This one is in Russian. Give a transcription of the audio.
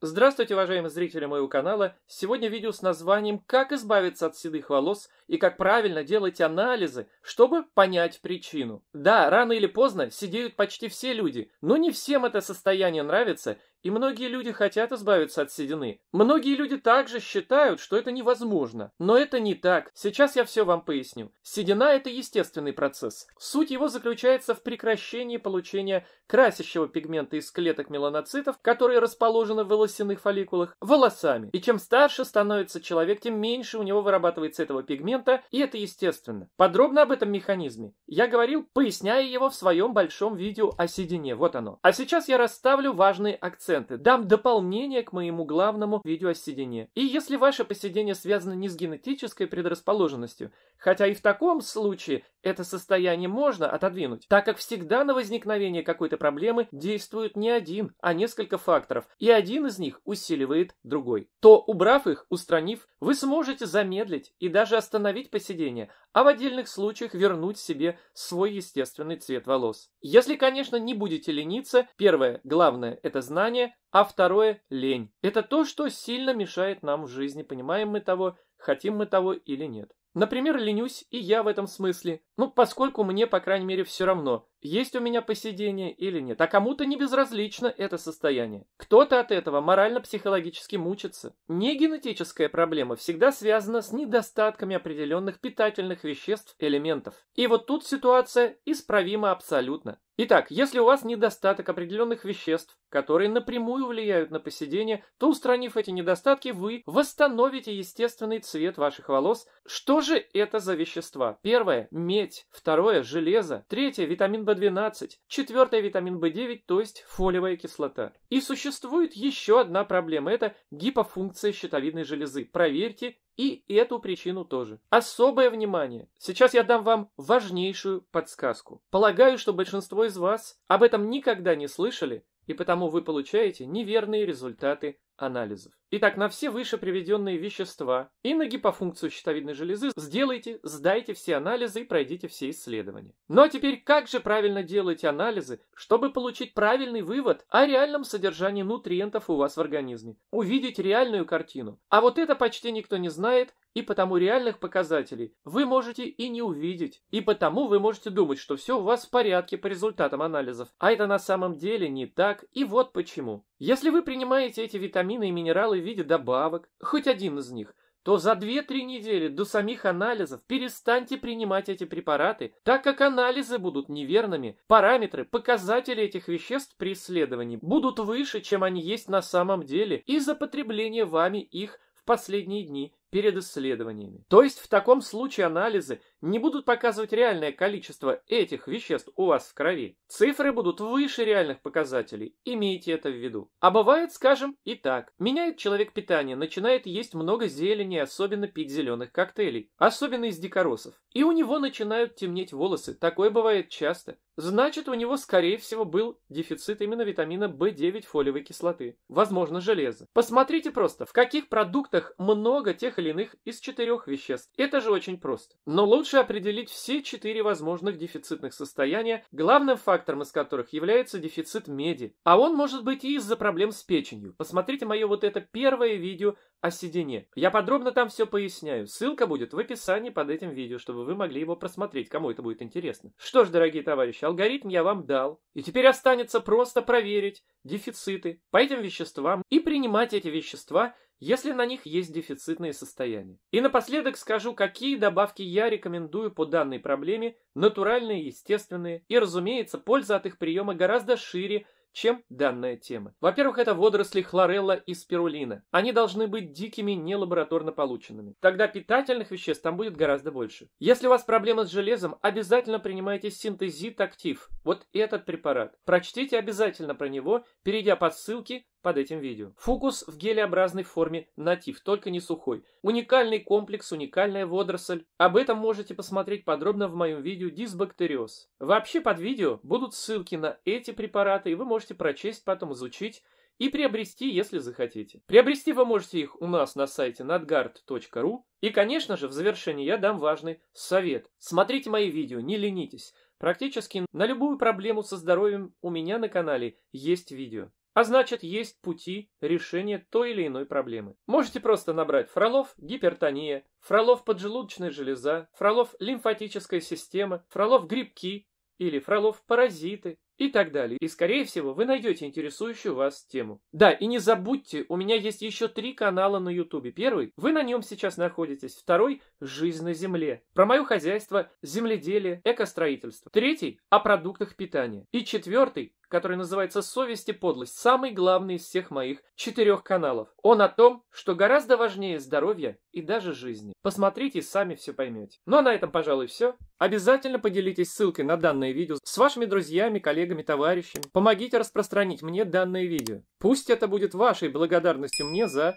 Здравствуйте, уважаемые зрители моего канала! Сегодня видео с названием «Как избавиться от седых волос» и как правильно делать анализы, чтобы понять причину. Да, рано или поздно сидеют почти все люди, но не всем это состояние нравится, и многие люди хотят избавиться от седины. Многие люди также считают, что это невозможно. Но это не так. Сейчас я все вам поясню. Седина – это естественный процесс. Суть его заключается в прекращении получения красящего пигмента из клеток меланоцитов, которые расположены в волосяных фолликулах, волосами. И чем старше становится человек, тем меньше у него вырабатывается этого пигмента, и это естественно. Подробно об этом механизме я говорил, поясняя его в своем большом видео о седине. Вот оно. А сейчас я расставлю важные акценты акценты, дам дополнение к моему главному видео о седине. И если ваше поседение связано не с генетической предрасположенностью, хотя и в таком случае это состояние можно отодвинуть, так как всегда на возникновение какой-то проблемы действует не один, а несколько факторов, и один из них усиливает другой, то, убрав их, устранив, вы сможете замедлить и даже остановить поседение, а в отдельных случаях вернуть себе свой естественный цвет волос. Если, конечно, не будете лениться, первое, главное, это знание, желание, а второе – лень. Это то, что сильно мешает нам в жизни, понимаем мы того, хотим мы того или нет. Например, ленюсь и я в этом смысле. Ну, поскольку мне, по крайней мере, все равно, есть у меня посидение или нет. А кому-то не безразлично это состояние. Кто-то от этого морально-психологически мучится. Не генетическая проблема всегда связана с недостатками определенных питательных веществ, элементов. И вот тут ситуация исправима абсолютно. Итак, если у вас недостаток определенных веществ, которые напрямую влияют на поседение, то устранив эти недостатки, вы восстановите естественный цвет ваших волос. Что же это за вещества? Первое – медь, второе – железо, третье – витамин В12, четвертое – витамин В9, то есть фолиевая кислота. И существует еще одна проблема – это гипофункция щитовидной железы. Проверьте и эту причину тоже. Особое внимание! Сейчас я дам вам важнейшую подсказку. Полагаю, что большинство из вас об этом никогда не слышали и потому вы получаете неверные результаты анализов. Итак, на все выше приведенные вещества и на гипофункцию щитовидной железы сделайте, сдайте все анализы и пройдите все исследования. Ну а теперь как же правильно делать анализы, чтобы получить правильный вывод о реальном содержании нутриентов у вас в организме, увидеть реальную картину. А вот это почти никто не знает и потому реальных показателей вы можете и не увидеть, и потому вы можете думать, что все у вас в порядке по результатам анализов, а это на самом деле не так, и вот почему. Если вы принимаете эти витамины и минералы в виде добавок, хоть один из них – то за 2-3 недели до самих анализов перестаньте принимать эти препараты, так как анализы будут неверными, параметры, показатели этих веществ при исследовании будут выше, чем они есть на самом деле из-за потребления вами их в последние дни перед исследованиями. То есть в таком случае анализы не будут показывать реальное количество этих веществ у вас в крови. Цифры будут выше реальных показателей, имейте это в виду. А бывает, скажем, и так. Меняет человек питание, начинает есть много зелени, особенно пить зеленых коктейлей, особенно из дикоросов. И у него начинают темнеть волосы, такое бывает часто. Значит, у него, скорее всего, был дефицит именно витамина B9 фолиевой кислоты, возможно, железа. Посмотрите просто, в каких продуктах много тех или иных из четырех веществ. Это же очень просто. Но лучше лучше определить все четыре возможных дефицитных состояния, главным фактором из которых является дефицит меди. А он может быть и из-за проблем с печенью. Посмотрите мое вот это первое видео о седине. Я подробно там все поясняю. Ссылка будет в описании под этим видео, чтобы вы могли его просмотреть, кому это будет интересно. Что ж, дорогие товарищи, алгоритм я вам дал. И теперь останется просто проверить дефициты по этим веществам и принимать эти вещества – если на них есть дефицитные состояния. И напоследок скажу, какие добавки я рекомендую по данной проблеме, натуральные, естественные, и, разумеется, польза от их приема гораздо шире, чем данная тема. Во-первых, это водоросли хлорелла и спирулина. Они должны быть дикими, не лабораторно полученными. Тогда питательных веществ там будет гораздо больше. Если у вас проблема с железом, обязательно принимайте синтезит актив. Вот этот препарат. Прочтите обязательно про него, перейдя по ссылке под этим видео. Фукус в гелеобразной форме натив, только не сухой. Уникальный комплекс, уникальная водоросль. Об этом можете посмотреть подробно в моем видео «Дисбактериоз». Вообще под видео будут ссылки на эти препараты, и вы можете прочесть, потом изучить и приобрести, если захотите. Приобрести вы можете их у нас на сайте nadgard.ru. И, конечно же, в завершении я дам важный совет. Смотрите мои видео, не ленитесь. Практически на любую проблему со здоровьем у меня на канале есть видео. А значит, есть пути решения той или иной проблемы. Можете просто набрать Фролов гипертония, Фролов поджелудочная железа, Фролов лимфатическая система, Фролов грибки или Фролов паразиты и так далее. И, скорее всего, вы найдете интересующую вас тему. Да, и не забудьте, у меня есть еще три канала на Ютубе. Первый, вы на нем сейчас находитесь. Второй, «Жизнь на земле». Про мое хозяйство, земледелие, экостроительство. Третий, о продуктах питания. И четвертый, который называется «Совесть и подлость», самый главный из всех моих четырех каналов. Он о том, что гораздо важнее здоровья и даже жизни. Посмотрите сами все поймете. Ну а на этом, пожалуй, все. Обязательно поделитесь ссылкой на данное видео с вашими друзьями, коллегами, товарищами. Помогите распространить мне данное видео. Пусть это будет вашей благодарностью мне за